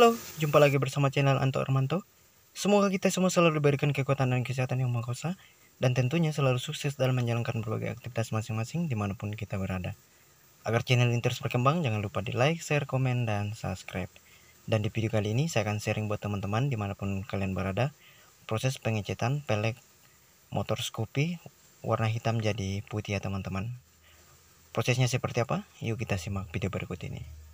Halo, jumpa lagi bersama channel Anto Armanto. Semoga kita semua selalu diberikan kekuatan dan kesehatan yang maha kuasa dan tentunya selalu sukses dalam menjalankan berbagai aktivitas masing-masing dimanapun kita berada. Agar channel ini terus berkembang, jangan lupa di like, share, komen, dan subscribe. Dan di video kali ini saya akan sharing buat teman-teman dimanapun kalian berada proses pengecatan pelek motor Scoopy warna hitam jadi putih ya teman-teman. Prosesnya seperti apa? Yuk kita simak video berikut ini.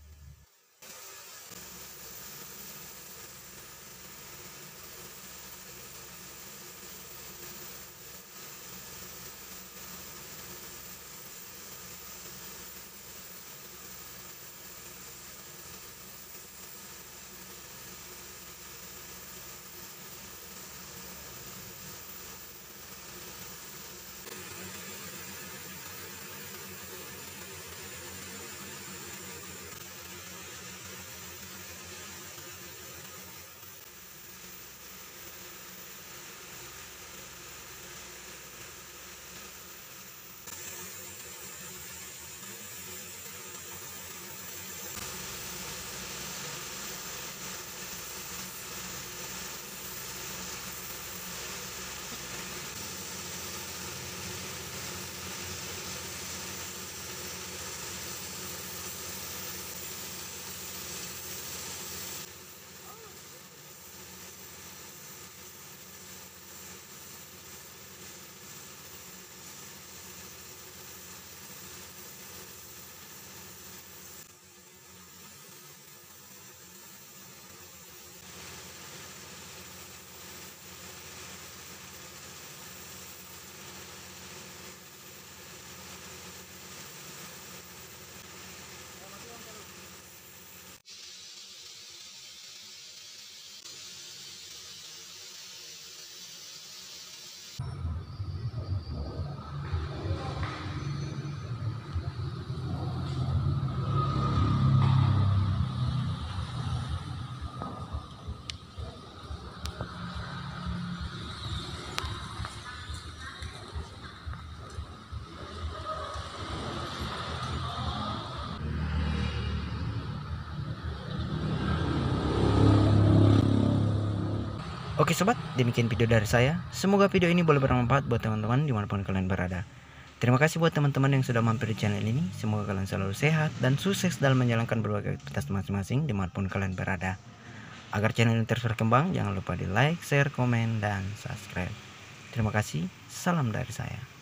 Oke sobat, demikian video dari saya. Semoga video ini boleh bermanfaat buat teman-teman dimanapun kalian berada. Terima kasih buat teman-teman yang sudah mampir di channel ini. Semoga kalian selalu sehat dan sukses dalam menjalankan berbagai aktivitas masing-masing dimanapun kalian berada. Agar channel ini terus berkembang, jangan lupa di like, share, komen, dan subscribe. Terima kasih. Salam dari saya.